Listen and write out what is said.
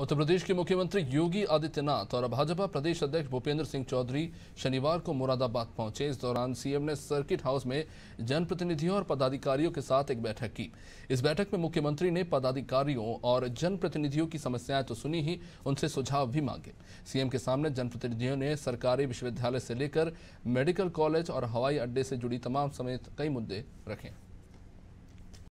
उत्तर प्रदेश के मुख्यमंत्री योगी आदित्यनाथ और भाजपा प्रदेश अध्यक्ष भूपेंद्र सिंह चौधरी शनिवार को मुरादाबाद पहुंचे इस दौरान सीएम ने सर्किट हाउस में जनप्रतिनिधियों और पदाधिकारियों के साथ एक बैठक की इस बैठक में मुख्यमंत्री ने पदाधिकारियों और जनप्रतिनिधियों की समस्याएं तो सुनी ही उनसे सुझाव भी मांगे सीएम के सामने जनप्रतिनिधियों ने सरकारी विश्वविद्यालय से लेकर मेडिकल कॉलेज और हवाई अड्डे से जुड़ी तमाम समेत कई मुद्दे रखे